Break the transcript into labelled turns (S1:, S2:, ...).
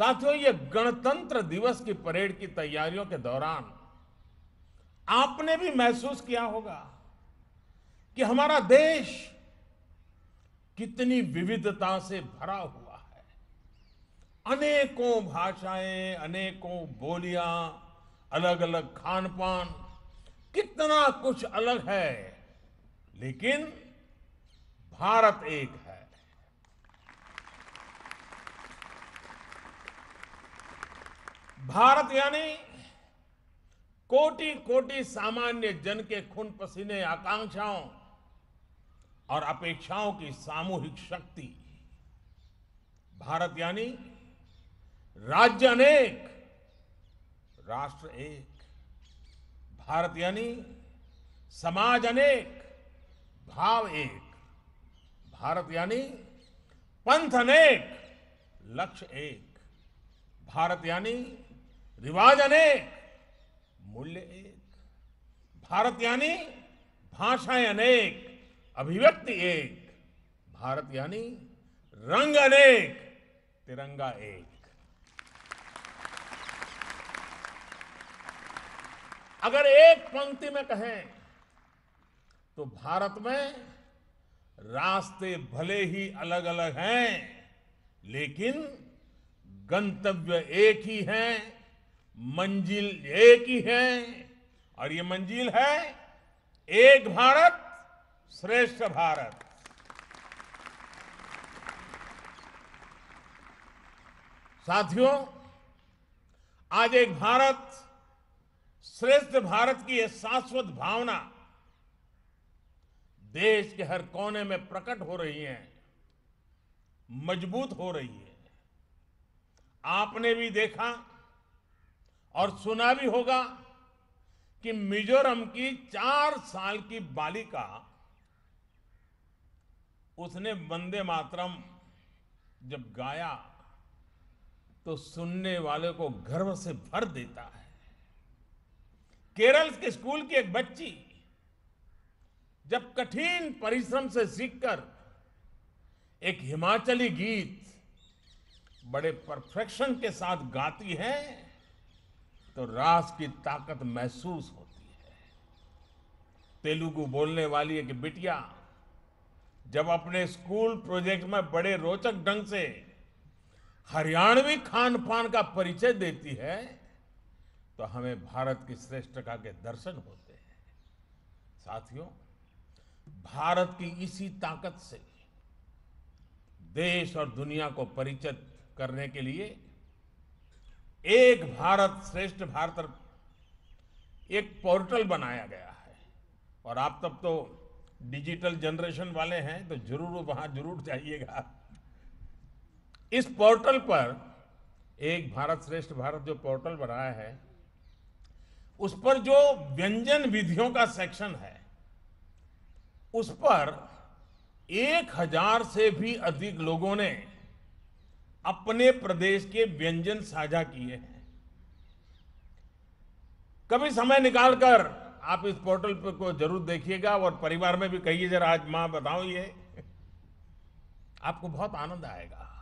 S1: साथियों ये गणतंत्र दिवस की परेड की तैयारियों के दौरान आपने भी महसूस किया होगा कि हमारा देश कितनी विविधता से भरा हुआ है अनेकों भाषाएं अनेकों बोलियां अलग अलग खान पान कितना कुछ अलग है लेकिन भारत एक है भारत यानी कोटि कोटि सामान्य जन के खून पसीने आकांक्षाओं और अपेक्षाओं की सामूहिक शक्ति भारत यानी राज्य अनेक राष्ट्र एक भारत यानी समाज अनेक भाव एक भारत यानी पंथ अनेक लक्ष्य एक भारत यानी रिवाज अनेक मूल्य एक भारत यानी भाषाएं अनेक अभिव्यक्ति एक भारत यानी रंग अनेक तिरंगा एक अगर एक पंक्ति में कहें तो भारत में रास्ते भले ही अलग अलग हैं लेकिन गंतव्य एक ही है मंजिल एक ही है और ये मंजिल है एक भारत श्रेष्ठ भारत साथियों आज एक भारत श्रेष्ठ भारत की यह शाश्वत भावना देश के हर कोने में प्रकट हो रही है मजबूत हो रही है आपने भी देखा और सुना भी होगा कि मिजोरम की चार साल की बालिका उसने वंदे मातरम जब गाया तो सुनने वाले को गर्व से भर देता है केरल के स्कूल की एक बच्ची जब कठिन परिश्रम से सीखकर एक हिमाचली गीत बड़े परफेक्शन के साथ गाती है तो रास की ताकत महसूस होती है तेलुगु बोलने वाली एक बिटिया जब अपने स्कूल प्रोजेक्ट में बड़े रोचक ढंग से हरियाणवी खान पान का परिचय देती है तो हमें भारत की श्रेष्ठता के दर्शन होते हैं साथियों भारत की इसी ताकत से देश और दुनिया को परिचित करने के लिए एक भारत श्रेष्ठ भारत एक पोर्टल बनाया गया है और आप तब तो डिजिटल जनरेशन वाले हैं तो जरूर वहां जरूर जाइएगा इस पोर्टल पर एक भारत श्रेष्ठ भारत जो पोर्टल बनाया है उस पर जो व्यंजन विधियों का सेक्शन है उस पर एक हजार से भी अधिक लोगों ने अपने प्रदेश के व्यंजन साझा किए हैं कभी समय निकालकर आप इस पोर्टल पर को जरूर देखिएगा और परिवार में भी कहिए जरा आज मां बताओ ये आपको बहुत आनंद आएगा